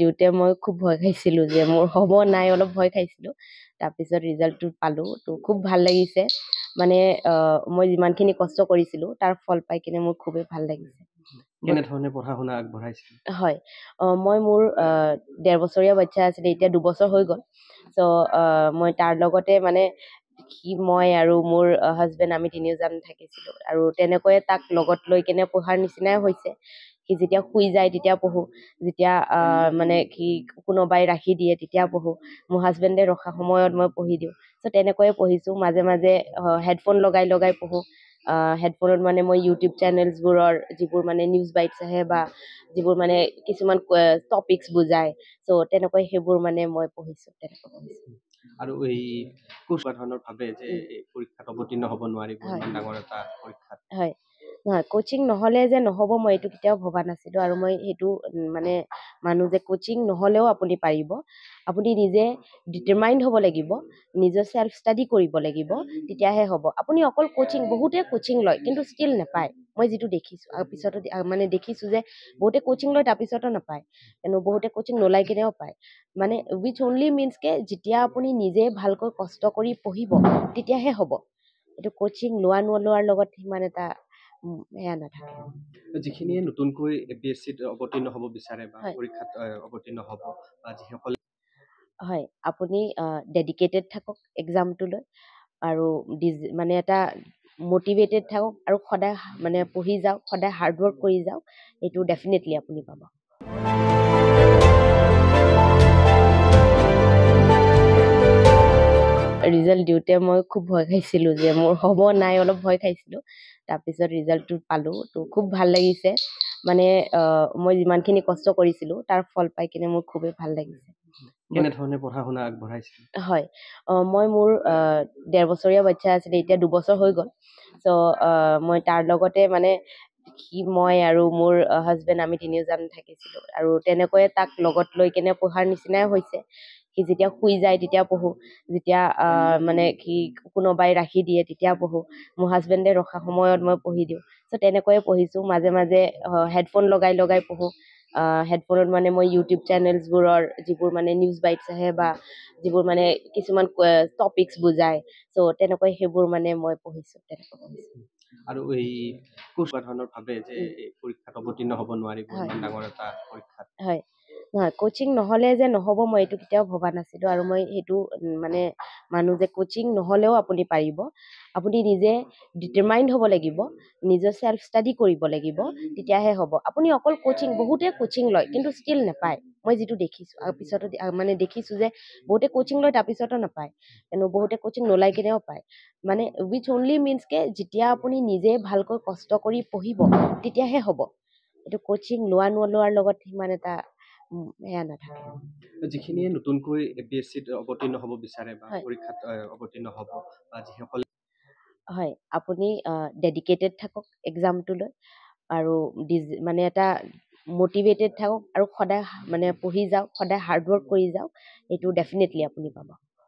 দিওঁতে মই খুব ভয় খাইছিলোঁ যে মোৰ হ'ব নাই অলপ ভয় খাইছিলোঁ তাৰপিছত ৰিজাল্টটো পালোঁ তো খুব ভাল লাগিছে মানে মই যিমানখিনি কষ্ট কৰিছিলোঁ তাৰ ফল পাই কিনে মোৰ খুবেই ভাল লাগিছে হয় মই মোৰ ডেৰ বছৰীয়া বাচ্ছা আছিলে এতিয়া দুবছৰ হৈ গ'ল চ' মই তাৰ লগতে মানে সি মই আৰু মোৰ হাজবেণ্ড আমি তিনিওজন থাকিছিলোঁ আৰু তেনেকৈয়ে তাক লগত লৈ কিনে পঢ়াৰ নিচিনাই হৈছে সি যেতিয়া শুই যায় তেতিয়া পঢ়োঁ যেতিয়া মানে কি কোনোবাই ৰাখি দিয়ে তেতিয়া পঢ়োঁ মোৰ হাজবেণ্ডে ৰখা সময়ত মই পঢ়ি দিওঁ চ' তেনেকৈয়ে পঢ়িছোঁ মাজে মাজে হেডফোন লগাই লগাই পঢ়োঁ হেডফোনত মানে মই ইউটিউব চেনেলছবোৰৰ যিবোৰ মানে নিউজ বাইটছ আহে বা যিবোৰ মানে কিছুমান টপিকছ বুজায় চ' তেনেকৈ সেইবোৰ মানে মই পঢ়িছোঁ তেনেকৈ পঢ়িছোঁ আৰু এই কোচ ধৰণৰ ভাবে যে পৰীক্ষাত অৱতীৰ্ণ হ'ব নোৱাৰিব ডাঙৰ এটা পৰীক্ষাত হয় নহয় কচিং নহ'লে যে নহ'ব মই এইটো কেতিয়াও ভবা নাছিলোঁ আৰু মই সেইটো মানে মানো যে কোচিং নহ'লেও আপুনি পাৰিব আপুনি নিজে ডিটাৰমাইণ্ড হ'ব লাগিব নিজৰ চেল্ফ ষ্টাডি কৰিব লাগিব তেতিয়াহে হ'ব আপুনি অকল কোচিং বহুতে কোচিং লয় কিন্তু ষ্টিল নাপায় মই যিটো দেখিছোঁ আৰু পিছতো মানে দেখিছোঁ যে বহুতে কোচিং লয় তাৰপিছতো নাপায় কিন্তু বহুতে কোচিং নোলাই কিনেও পায় মানে উইচ অনলি মিনছ কে যেতিয়া আপুনি নিজে ভালকৈ কষ্ট কৰি পঢ়িব তেতিয়াহে হ'ব এইটো কোচিং লোৱা নোলোৱাৰ লগত সিমান এটা এয়া নাথাকে যিখিনিয়ে নতুনকৈ এ পি এছ চিত অৱতীৰ্ণ হ'ব বিচাৰে বা পৰীক্ষাত অৱতীৰ্ণ হ'ব বা যিসকল হয় আপুনি ডেডিকেটেড থাকক এক্সামটোলৈ আৰু মানে এটা মটিভেটেড থাকক আৰু সদায় মানে পঢ়ি যাওক সদায় হাৰ্ডৱৰ্ক কৰি যাওক এইটো ডেফিনেটলি আপুনি পাব ৰিজাল্ট দিওঁতে মই খুব ভয় খাইছিলোঁ যে মোৰ হ'ব নাই অলপ ভয় খাইছিলোঁ তাৰপিছত ৰিজাল্টটো পালোঁ তো খুব ভাল লাগিছে মানে মই যিমানখিনি কষ্ট কৰিছিলোঁ তাৰ ফল পাই কিনে মোৰ খুবেই ভাল লাগিছে হয় মই মোৰ ডেৰ বছৰীয়া বাচ্ছা আছিলে এতিয়া দুবছৰ হৈ গ'ল চ' মই তাৰ লগতে মানে সি মই আৰু মোৰ হাজবেণ্ড আমি তিনিওজন থাকিছিলোঁ আৰু তেনেকৈয়ে তাক লগত লৈ কেনে পঢ়াৰ নিচিনাই হৈছে সি যেতিয়া শুই যায় তেতিয়া পঢ়োঁ যেতিয়া মানে সি কোনোবাই ৰাখি দিয়ে তেতিয়া পঢ়োঁ মোৰ হাজবেণ্ডে ৰখা সময়ত মই পঢ়ি দিওঁ চ' তেনেকৈয়ে পঢ়িছোঁ মাজে মাজে হেডফোন লগাই লগাই পঢ়োঁ হেডফোনত মানে মই ইউটিউব চেনেলছবোৰৰ যিবোৰ মানে নিউজ বাইটছ আহে বা যিবোৰ মানে কিছুমান টপিকছ বুজায় চ' তেনেকৈ সেইবোৰ মানে মই পঢ়িছোঁ তেনেকৈ পঢ়িছোঁ আৰু কোচ ধৰণৰ ভাবে যে পৰীক্ষাত অৱতীৰ্ণ হ'ব নোৱাৰিব ইমান ডাঙৰ এটা পৰীক্ষাত হয় নহয় কোচিং নহ'লে যে নহ'ব মই এইটো কেতিয়াও ভবা নাছিলোঁ আৰু মই সেইটো মানে মানো যে কোচিং নহ'লেও আপুনি পাৰিব আপুনি নিজে ডিটাৰমাইণ্ড হ'ব লাগিব নিজৰ চেল্ফ ষ্টাডি কৰিব লাগিব তেতিয়াহে হ'ব আপুনি অকল কোচিং বহুতে কোচিং লয় কিন্তু স্কিল নাপায় মই যিটো দেখিছোঁ আৰু পিছতো মানে দেখিছোঁ যে বহুতে কোচিং লয় তাৰপিছতো নাপায় বহুতে কোচিং নোলাই কেনেও পায় মানে উইচ অনলি মিনছ কে যেতিয়া আপুনি নিজে ভালকৈ কষ্ট কৰি পঢ়িব তেতিয়াহে হ'ব এইটো কোচিং লোৱা নোলোৱাৰ লগত সিমান এটা যিখিনিয়ে নতুনকৈ এ পি অৱতীৰ্ণ হ'ব বিচাৰে বা পৰীক্ষাত অৱতীৰ্ণ হ'ব বা যিসকলে হয় আপুনি ডেডিকেটেড থাকক এক্সামটোলৈ আৰু মানে এটা মটিভেটেড থাকক আৰু সদায় মানে পঢ়ি যাওক সদায় হাৰ্ডৱৰ্ক কৰি যাওক এইটো ডেফিনেটলি আপুনি পাব